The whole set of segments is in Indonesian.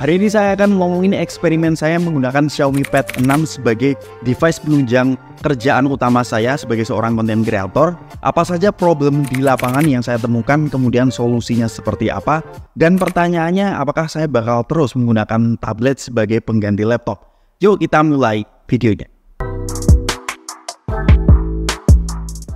Hari ini saya akan ngomongin eksperimen saya menggunakan Xiaomi Pad 6 sebagai device penunjang kerjaan utama saya sebagai seorang content creator. Apa saja problem di lapangan yang saya temukan, kemudian solusinya seperti apa. Dan pertanyaannya apakah saya bakal terus menggunakan tablet sebagai pengganti laptop. Yuk kita mulai videonya.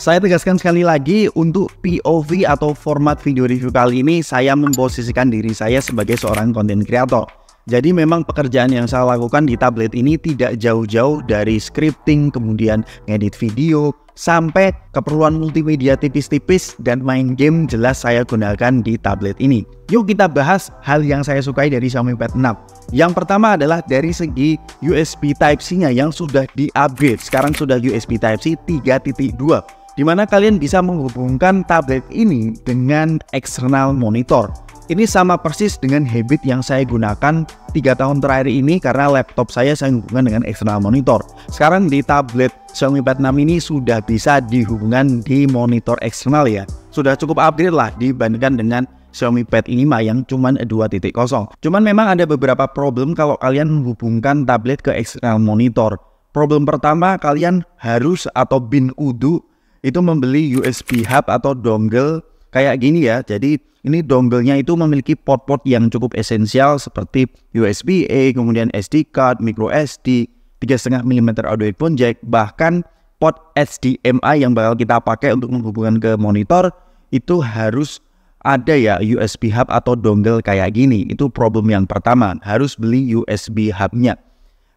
Saya tegaskan sekali lagi untuk POV atau format video review kali ini saya memposisikan diri saya sebagai seorang konten kreator. Jadi memang pekerjaan yang saya lakukan di tablet ini tidak jauh-jauh dari scripting, kemudian ngedit video, sampai keperluan multimedia tipis-tipis dan main game jelas saya gunakan di tablet ini. Yuk kita bahas hal yang saya sukai dari Xiaomi Pad 6. Yang pertama adalah dari segi USB Type-C-nya yang sudah di-upgrade. Sekarang sudah USB Type-C 3.2 di mana kalian bisa menghubungkan tablet ini dengan external monitor. Ini sama persis dengan habit yang saya gunakan tiga tahun terakhir ini karena laptop saya saya hubungkan dengan external monitor. Sekarang di tablet Xiaomi Pad 6 ini sudah bisa dihubungkan di monitor eksternal ya. Sudah cukup upgrade lah dibandingkan dengan Xiaomi Pad 5 yang cuma 2.0. Cuman memang ada beberapa problem kalau kalian menghubungkan tablet ke external monitor. Problem pertama, kalian harus atau bin kudu itu membeli USB hub atau dongle kayak gini ya. Jadi ini dongle-nya itu memiliki port-port yang cukup esensial seperti USB A, kemudian SD card, micro SD, 3,5 mm audio headphone jack, bahkan port HDMI yang bakal kita pakai untuk menghubungkan ke monitor itu harus ada ya USB hub atau dongle kayak gini. Itu problem yang pertama, harus beli USB hubnya.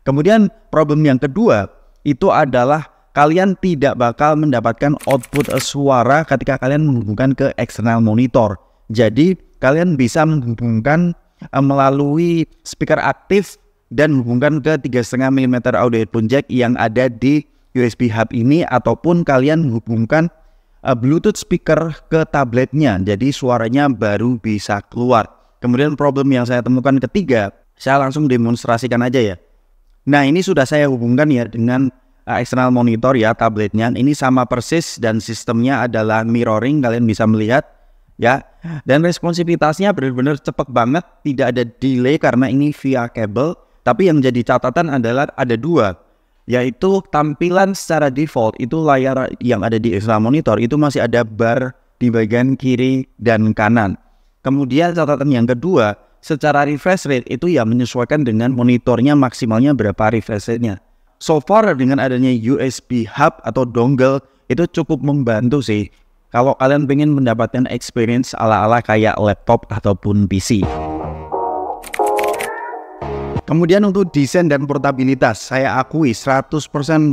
Kemudian problem yang kedua itu adalah kalian tidak bakal mendapatkan output eh, suara ketika kalian menghubungkan ke external monitor. Jadi kalian bisa menghubungkan eh, melalui speaker aktif dan menghubungkan ke 3,5 mm audio headphone jack yang ada di USB hub ini ataupun kalian menghubungkan eh, Bluetooth speaker ke tabletnya. Jadi suaranya baru bisa keluar. Kemudian problem yang saya temukan ketiga, saya langsung demonstrasikan aja ya. Nah, ini sudah saya hubungkan ya dengan Eh, external monitor ya tabletnya ini sama persis dan sistemnya adalah mirroring kalian bisa melihat ya dan responsivitasnya benar-benar cepat banget tidak ada delay karena ini via kabel tapi yang jadi catatan adalah ada dua yaitu tampilan secara default itu layar yang ada di external monitor itu masih ada bar di bagian kiri dan kanan kemudian catatan yang kedua secara refresh rate itu ya menyesuaikan dengan monitornya maksimalnya berapa refresh rate-nya so far dengan adanya USB hub atau dongle itu cukup membantu sih kalau kalian ingin mendapatkan experience ala-ala kayak laptop ataupun PC. Kemudian untuk desain dan portabilitas, saya akui 100%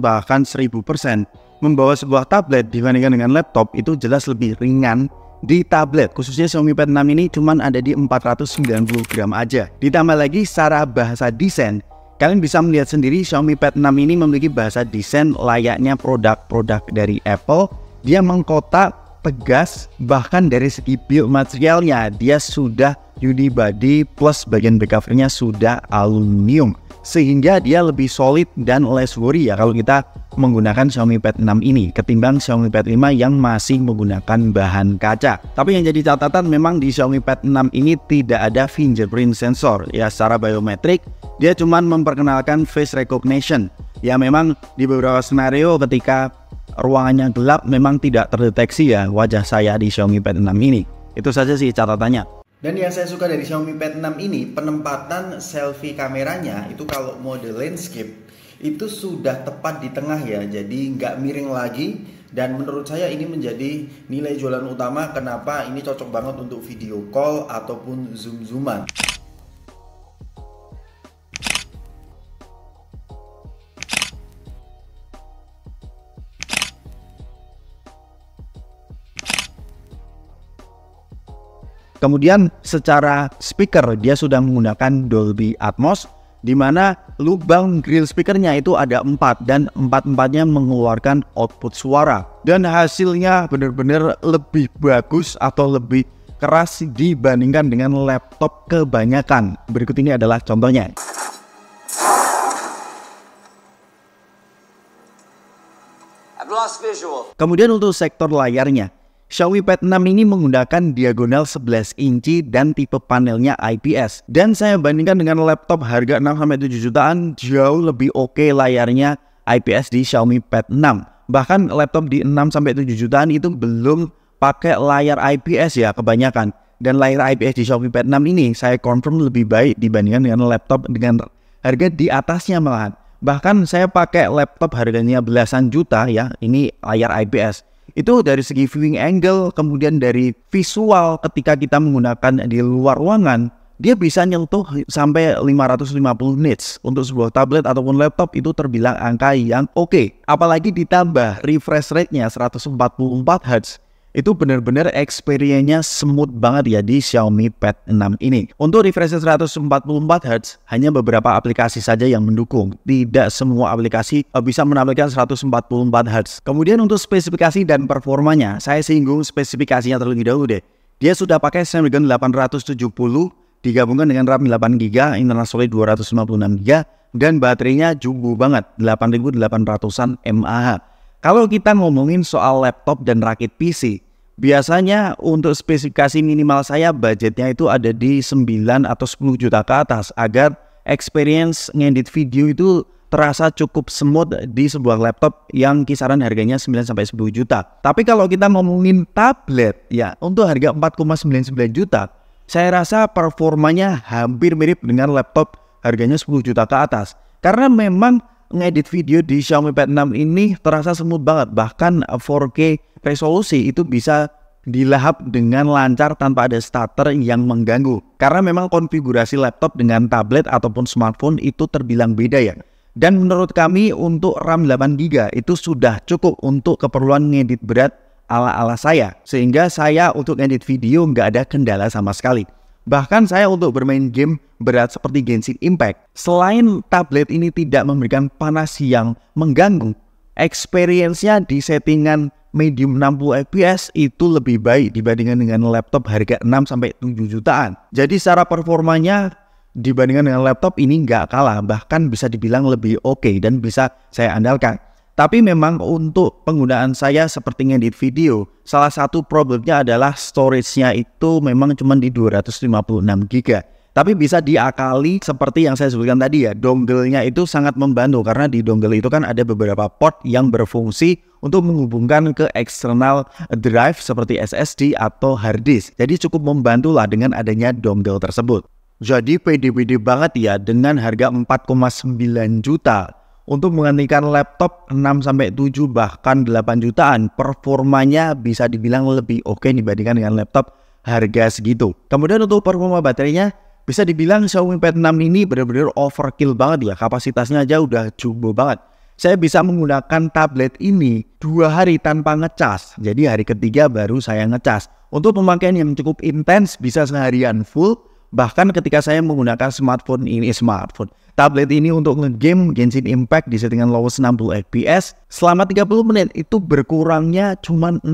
bahkan 1000% membawa sebuah tablet dibandingkan dengan laptop itu jelas lebih ringan di tablet khususnya Xiaomi Pad 6 ini cuma ada di 490 gram aja ditambah lagi secara bahasa desain Kalian bisa melihat sendiri Xiaomi Pad 6 ini memiliki bahasa desain layaknya produk-produk dari Apple. Dia mengkotak, tegas, bahkan dari segi build materialnya dia sudah unibody plus bagian back covernya sudah aluminium. Sehingga dia lebih solid dan less worry ya kalau kita menggunakan Xiaomi Pad 6 ini ketimbang Xiaomi Pad 5 yang masih menggunakan bahan kaca. Tapi yang jadi catatan memang di Xiaomi Pad 6 ini tidak ada fingerprint sensor ya secara biometrik dia cuma memperkenalkan face recognition. Ya memang di beberapa skenario ketika ruangannya gelap memang tidak terdeteksi ya wajah saya di Xiaomi Pad 6 ini. Itu saja sih catatannya. Dan yang saya suka dari Xiaomi Pad 6 ini, penempatan selfie kameranya itu kalau mode landscape itu sudah tepat di tengah ya jadi nggak miring lagi dan menurut saya ini menjadi nilai jualan utama kenapa ini cocok banget untuk video call ataupun zoom-zooman Kemudian secara speaker dia sudah menggunakan Dolby Atmos di mana lubang grill speakernya itu ada empat dan empat-empatnya mengeluarkan output suara dan hasilnya benar-benar lebih bagus atau lebih keras dibandingkan dengan laptop kebanyakan. Berikut ini adalah contohnya. Kemudian untuk sektor layarnya, Xiaomi Pad 6 ini menggunakan diagonal 11 inci dan tipe panelnya IPS. Dan saya bandingkan dengan laptop harga 6-7 jutaan, jauh lebih oke okay layarnya IPS di Xiaomi Pad 6. Bahkan laptop di 6-7 jutaan itu belum pakai layar IPS ya kebanyakan. Dan layar IPS di Xiaomi Pad 6 ini saya confirm lebih baik dibandingkan dengan laptop dengan harga di atasnya malahan. Bahkan saya pakai laptop harganya belasan juta ya, ini layar IPS itu dari segi viewing angle, kemudian dari visual ketika kita menggunakan di luar ruangan, dia bisa nyentuh sampai 550 nits untuk sebuah tablet ataupun laptop itu terbilang angka yang oke. Okay. Apalagi ditambah refresh rate-nya 144 Hz itu benar-benar experience-nya smooth banget ya di Xiaomi Pad 6 ini. Untuk refresh 144Hz, hanya beberapa aplikasi saja yang mendukung. Tidak semua aplikasi eh, bisa menampilkan 144Hz. Kemudian untuk spesifikasi dan performanya, saya singgung spesifikasinya terlebih dahulu deh. Dia sudah pakai Snapdragon 870 digabungkan dengan RAM 8GB, internal solid 256GB, dan baterainya jumbo banget, 8800-an mAh. Kalau kita ngomongin soal laptop dan rakit PC, biasanya untuk spesifikasi minimal saya budgetnya itu ada di 9 atau 10 juta ke atas agar experience ngedit video itu terasa cukup smooth di sebuah laptop yang kisaran harganya 9 sampai 10 juta. Tapi kalau kita ngomongin tablet ya untuk harga 4,99 juta, saya rasa performanya hampir mirip dengan laptop harganya 10 juta ke atas. Karena memang ngedit video di Xiaomi Pad 6 ini terasa smooth banget. Bahkan 4K uh, resolusi itu bisa dilahap dengan lancar tanpa ada stutter yang mengganggu. Karena memang konfigurasi laptop dengan tablet ataupun smartphone itu terbilang beda ya. Dan menurut kami untuk RAM 8GB itu sudah cukup untuk keperluan ngedit berat ala-ala saya. Sehingga saya untuk edit video nggak ada kendala sama sekali. Bahkan saya untuk bermain game berat seperti Genshin Impact. Selain tablet ini tidak memberikan panas yang mengganggu, experience-nya di settingan medium 60 fps itu lebih baik dibandingkan dengan laptop harga 6 sampai 7 jutaan. Jadi secara performanya dibandingkan dengan laptop ini nggak kalah, bahkan bisa dibilang lebih oke okay dan bisa saya andalkan. Tapi memang untuk penggunaan saya seperti di video, salah satu problemnya adalah storage-nya itu memang cuma di 256 GB. Tapi bisa diakali seperti yang saya sebutkan tadi ya, dongle-nya itu sangat membantu karena di dongle itu kan ada beberapa port yang berfungsi untuk menghubungkan ke eksternal drive seperti SSD atau hard disk. Jadi cukup membantulah dengan adanya dongle tersebut. Jadi pede banget ya dengan harga 4,9 juta untuk menggantikan laptop 6 sampai 7 bahkan 8 jutaan, performanya bisa dibilang lebih oke okay dibandingkan dengan laptop harga segitu. Kemudian untuk performa baterainya bisa dibilang Xiaomi Pad 6 ini benar-benar overkill banget ya. Kapasitasnya aja udah jumbo banget. Saya bisa menggunakan tablet ini dua hari tanpa ngecas. Jadi hari ketiga baru saya ngecas. Untuk pemakaian yang cukup intens bisa seharian full Bahkan ketika saya menggunakan smartphone ini, smartphone, tablet ini untuk game Genshin Impact di settingan lowest 60 fps, selama 30 menit itu berkurangnya cuma 6%.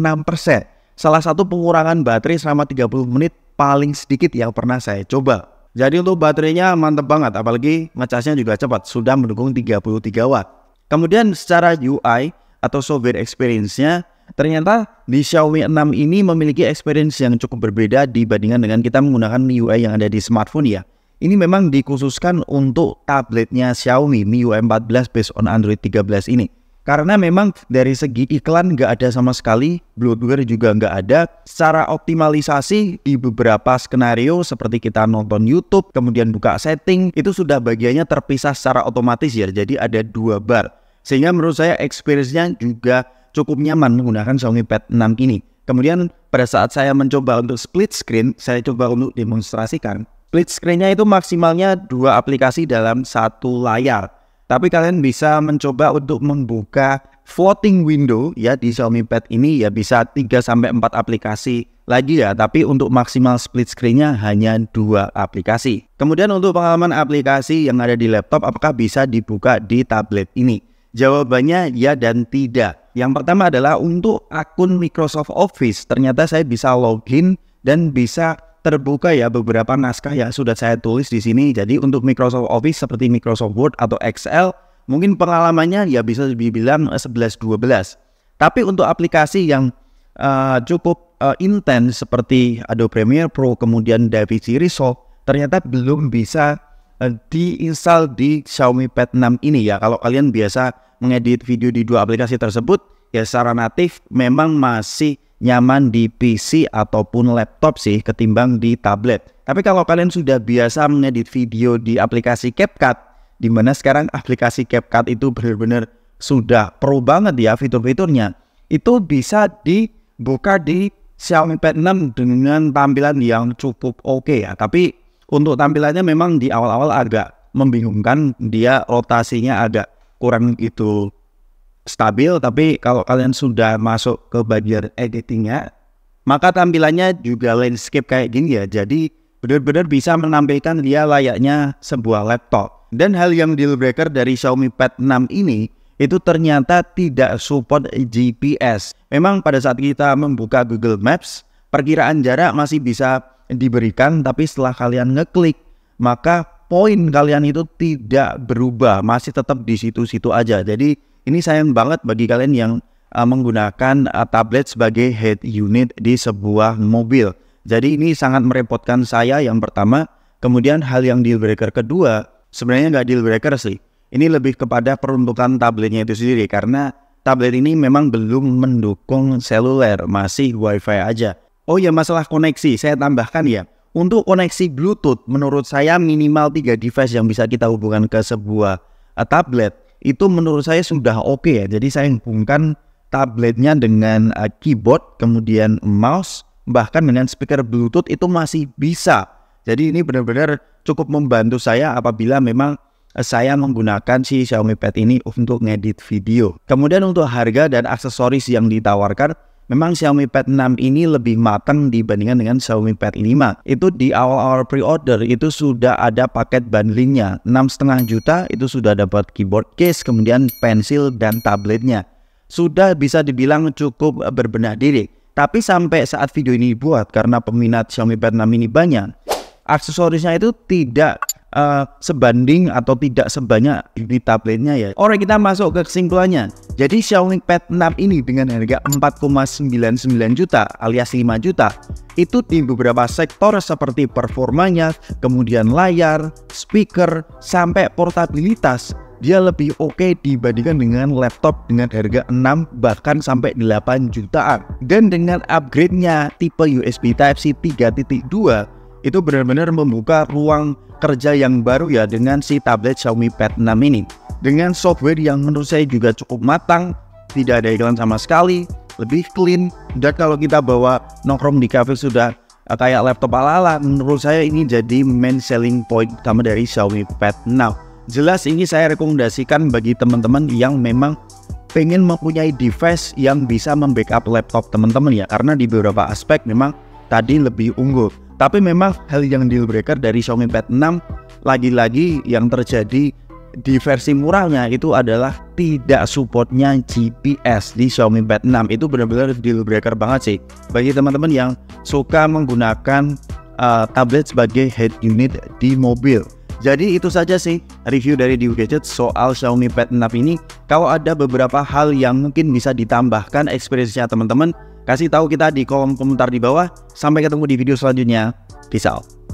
Salah satu pengurangan baterai selama 30 menit paling sedikit yang pernah saya coba. Jadi untuk baterainya mantep banget, apalagi ngecasnya juga cepat, sudah mendukung 33 watt. Kemudian secara UI, atau software experience-nya ternyata di Xiaomi 6 ini memiliki experience yang cukup berbeda dibandingkan dengan kita menggunakan MIUI yang ada di smartphone ya. Ini memang dikhususkan untuk tabletnya Xiaomi MIUI 14 based on Android 13 ini. Karena memang dari segi iklan nggak ada sama sekali, bloatware juga nggak ada. Secara optimalisasi di beberapa skenario seperti kita nonton YouTube, kemudian buka setting, itu sudah bagiannya terpisah secara otomatis ya. Jadi ada dua bar sehingga menurut saya experience-nya juga cukup nyaman menggunakan Xiaomi Pad 6 ini. Kemudian pada saat saya mencoba untuk split screen, saya coba untuk demonstrasikan. Split screen-nya itu maksimalnya dua aplikasi dalam satu layar. Tapi kalian bisa mencoba untuk membuka floating window ya di Xiaomi Pad ini ya bisa 3 sampai 4 aplikasi lagi ya, tapi untuk maksimal split screen-nya hanya dua aplikasi. Kemudian untuk pengalaman aplikasi yang ada di laptop apakah bisa dibuka di tablet ini? Jawabannya ya dan tidak. Yang pertama adalah untuk akun Microsoft Office, ternyata saya bisa login dan bisa terbuka ya beberapa naskah yang sudah saya tulis di sini. Jadi untuk Microsoft Office seperti Microsoft Word atau Excel, mungkin pengalamannya ya bisa dibilang 11-12. Tapi untuk aplikasi yang uh, cukup uh, intens seperti Adobe Premiere Pro, kemudian DaVinci Resolve, ternyata belum bisa uh, diinstal di Xiaomi Pad 6 ini ya. Kalau kalian biasa mengedit video di dua aplikasi tersebut ya secara natif memang masih nyaman di PC ataupun laptop sih ketimbang di tablet. Tapi kalau kalian sudah biasa mengedit video di aplikasi CapCut, di mana sekarang aplikasi CapCut itu benar-benar sudah pro banget ya fitur-fiturnya, itu bisa dibuka di Xiaomi Pad 6 dengan tampilan yang cukup oke okay ya. Tapi untuk tampilannya memang di awal-awal agak membingungkan, dia rotasinya agak kurang itu stabil tapi kalau kalian sudah masuk ke bagian editingnya maka tampilannya juga landscape kayak gini ya jadi benar-benar bisa menampilkan dia layaknya sebuah laptop dan hal yang deal breaker dari Xiaomi Pad 6 ini itu ternyata tidak support GPS. Memang pada saat kita membuka Google Maps, perkiraan jarak masih bisa diberikan, tapi setelah kalian ngeklik, maka poin kalian itu tidak berubah, masih tetap di situ-situ aja. Jadi ini sayang banget bagi kalian yang uh, menggunakan uh, tablet sebagai head unit di sebuah mobil. Jadi ini sangat merepotkan saya yang pertama. Kemudian hal yang deal breaker kedua, sebenarnya nggak deal breaker sih. Ini lebih kepada peruntukan tabletnya itu sendiri karena tablet ini memang belum mendukung seluler, masih wifi aja. Oh ya masalah koneksi, saya tambahkan ya untuk koneksi Bluetooth, menurut saya minimal tiga device yang bisa kita hubungkan ke sebuah uh, tablet itu menurut saya sudah oke okay ya. Jadi saya hubungkan tabletnya dengan uh, keyboard, kemudian mouse, bahkan dengan speaker Bluetooth itu masih bisa. Jadi ini benar-benar cukup membantu saya apabila memang eh, saya menggunakan si Xiaomi Pad ini untuk ngedit video. Kemudian untuk harga dan aksesoris yang ditawarkan, Memang Xiaomi Pad 6 ini lebih matang dibandingkan dengan Xiaomi Pad 5. Itu di awal-awal pre-order itu sudah ada paket bundlingnya. 6,5 juta itu sudah dapat keyboard case, kemudian pensil dan tabletnya. Sudah bisa dibilang cukup berbenah diri. Tapi sampai saat video ini dibuat karena peminat Xiaomi Pad 6 ini banyak, aksesorisnya itu tidak Eh, sebanding atau tidak sebanyak di tabletnya ya. Oke kita masuk ke kesimpulannya. Jadi Xiaomi Pad 6 ini dengan harga 4,99 juta alias 5 juta itu di beberapa sektor seperti performanya, kemudian layar, speaker, sampai portabilitas dia lebih oke okay dibandingkan dengan laptop dengan harga 6 bahkan sampai 8 jutaan dan dengan upgrade-nya tipe USB Type-C 3.2 itu benar-benar membuka ruang kerja yang baru ya dengan si tablet Xiaomi Pad 6 ini. Dengan software yang menurut saya juga cukup matang, tidak ada iklan sama sekali, lebih clean, dan kalau kita bawa nongkrong di cafe sudah eh, kayak laptop ala-ala, menurut saya ini jadi main selling point utama dari Xiaomi Pad 6. Jelas ini saya rekomendasikan bagi teman-teman yang memang pengen mempunyai device yang bisa membackup laptop teman-teman ya karena di beberapa aspek memang tadi lebih unggul tapi memang hal yang deal breaker dari Xiaomi Pad 6 lagi-lagi yang terjadi di versi murahnya itu adalah tidak supportnya GPS di Xiaomi Pad 6 itu benar-benar deal breaker banget sih bagi teman-teman yang suka menggunakan uh, tablet sebagai head unit di mobil jadi itu saja sih review dari Diu Gadget soal Xiaomi Pad 6 ini. Kalau ada beberapa hal yang mungkin bisa ditambahkan experience-nya teman-teman, Kasih tahu kita di kolom komentar di bawah. Sampai ketemu di video selanjutnya. Peace out.